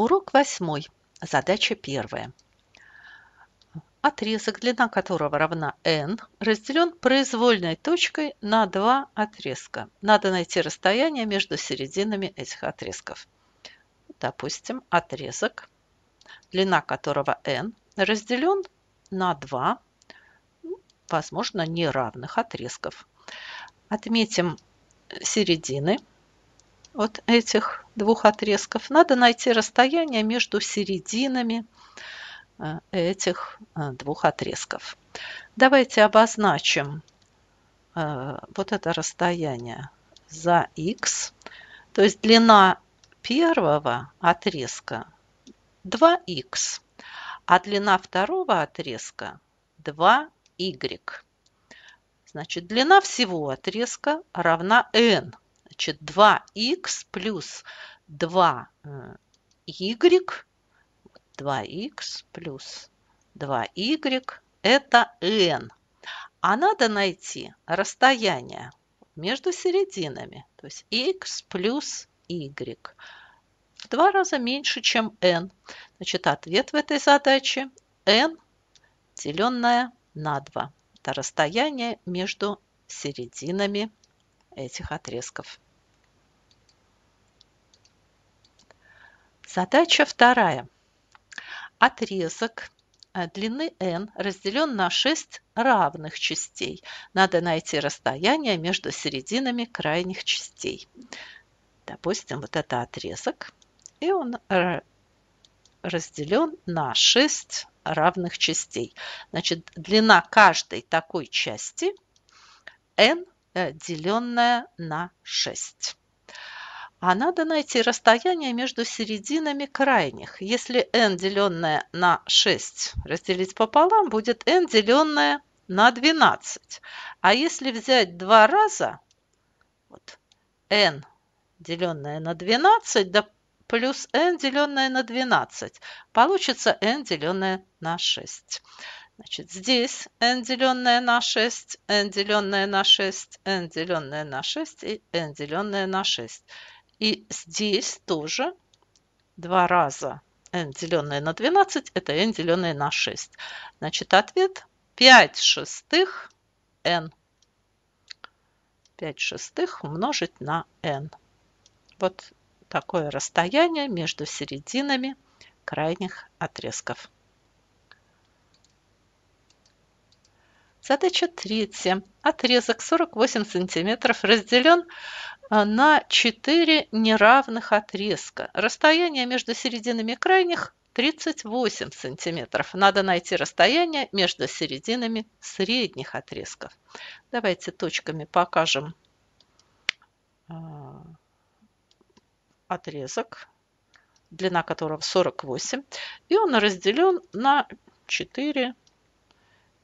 Урок восьмой. Задача первая. Отрезок, длина которого равна n, разделен произвольной точкой на два отрезка. Надо найти расстояние между серединами этих отрезков. Допустим, отрезок, длина которого n, разделен на два, ну, возможно, неравных отрезков. Отметим середины – вот этих двух отрезков. Надо найти расстояние между серединами э, этих э, двух отрезков. Давайте обозначим э, вот это расстояние за x. То есть длина первого отрезка 2 x а длина второго отрезка 2y. Значит, длина всего отрезка равна n. Значит, 2х плюс 2y, 2х плюс 2y – это n. А надо найти расстояние между серединами, то есть x плюс y в два раза меньше, чем n. Значит, ответ в этой задаче n, деленное на 2. Это расстояние между серединами этих отрезков. Задача вторая. Отрезок э, длины n разделен на 6 равных частей. Надо найти расстояние между серединами крайних частей. Допустим, вот это отрезок, и он э, разделен на 6 равных частей. Значит, длина каждой такой части n э, деленная на 6 а надо найти расстояние между серединами крайних. Если n, деленное на 6, разделить пополам, будет n, деленное на 12. А если взять два раза, вот, n, деленное на 12, да плюс n, деленное на 12, получится n, деленное на 6. Значит, здесь n деленное на 6, n деленное на 6, n деленное на 6 и n деленное на 6. И здесь тоже два раза n деленное на 12 – это n деленное на 6. Значит, ответ 5 шестых n. 5 шестых умножить на n. Вот такое расстояние между серединами крайних отрезков. Задача третья. Отрезок 48 см разделен а, на 4 неравных отрезка. Расстояние между серединами крайних 38 см. Надо найти расстояние между серединами средних отрезков. Давайте точками покажем а, отрезок, длина которого 48. И он разделен на 4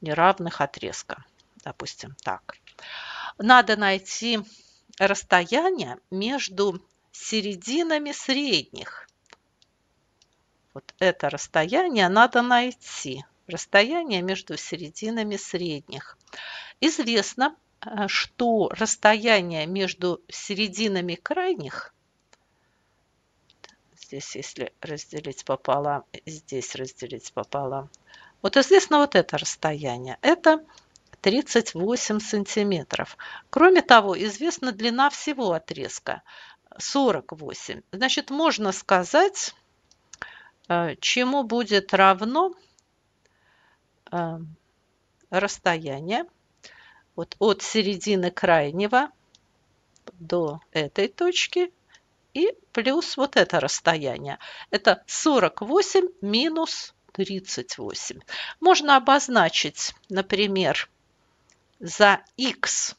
неравных отрезка. Допустим, так. Надо найти расстояние между серединами средних. Вот это расстояние надо найти. Расстояние между серединами средних. Известно, э, что расстояние между серединами крайних, здесь если разделить пополам, здесь разделить пополам, вот известно вот это расстояние. Это 38 сантиметров. Кроме того, известна длина всего отрезка 48. Значит, можно сказать, э, чему будет равно э, расстояние вот от середины крайнего до этой точки и плюс вот это расстояние. Это 48 минус 38. Можно обозначить, например, за x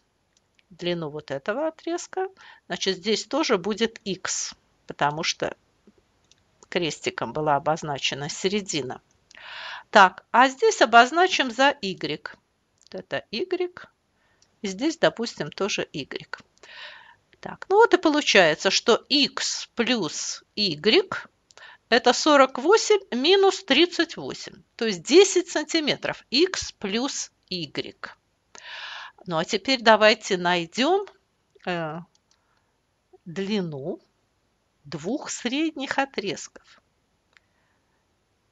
длину вот этого отрезка, значит, здесь тоже будет x, потому что крестиком была обозначена середина. Так, а здесь обозначим за y. Вот это y. И здесь, допустим, тоже y. Так, ну вот и получается, что x плюс y это 48 минус 38, то есть 10 сантиметров, x плюс y. Ну а теперь давайте найдем э, длину двух средних отрезков.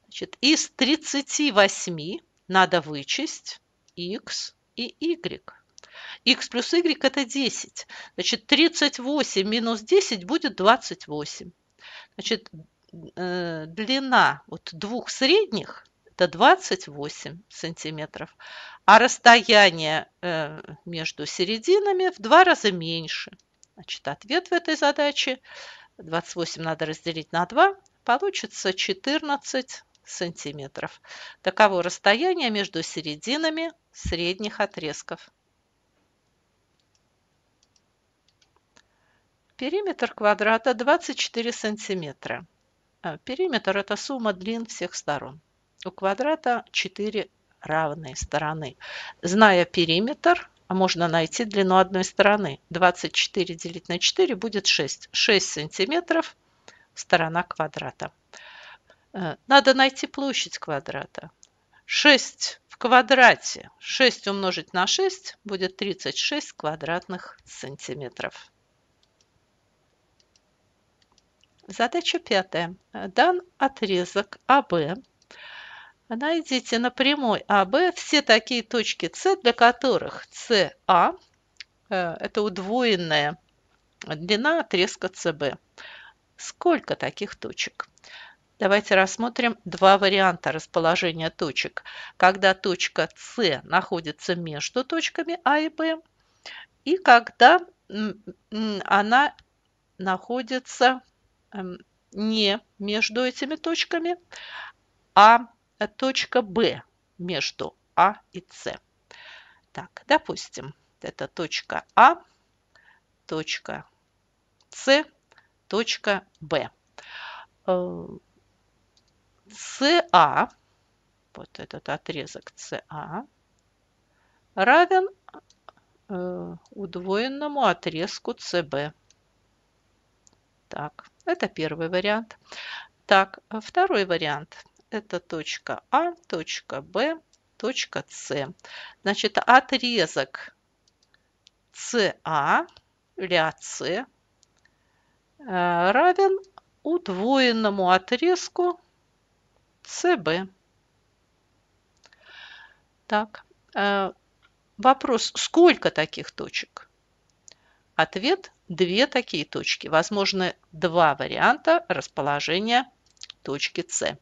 Значит, из 38 надо вычесть x и y. x плюс y – это 10. Значит, 38 минус 10 будет 28. Значит, э, длина вот двух средних это 28 сантиметров, а расстояние э, между серединами в два раза меньше. Значит, ответ в этой задаче 28 надо разделить на 2, получится 14 сантиметров. Таково расстояние между серединами средних отрезков. Периметр квадрата 24 сантиметра. А, периметр – это сумма длин всех сторон. У квадрата 4 равные стороны. Зная периметр, можно найти длину одной стороны. 24 делить на 4 будет 6. 6 сантиметров – сторона квадрата. Э, надо найти площадь квадрата. 6 в квадрате. 6 умножить на 6 будет 36 квадратных сантиметров. Задача пятая. Дан отрезок АВ. Найдите на прямой АВ все такие точки С, для которых СА э, – это удвоенная длина отрезка СБ. Сколько таких точек? Давайте рассмотрим два варианта расположения точек. Когда точка С находится между точками А и Б, и когда она находится Эм, не между этими точками, а э, точка B между А и С. Так, допустим, это точка А, точка С, точка Б. Э, СА, вот этот отрезок СА, равен э, удвоенному отрезку СБ. Так, это первый вариант. Так, второй вариант. Это точка А, точка Б, точка С. Значит, отрезок СА ля С э, равен удвоенному отрезку СБ. Так, э, вопрос, сколько таких точек? Ответ – две такие точки. Возможно два варианта расположения точки С.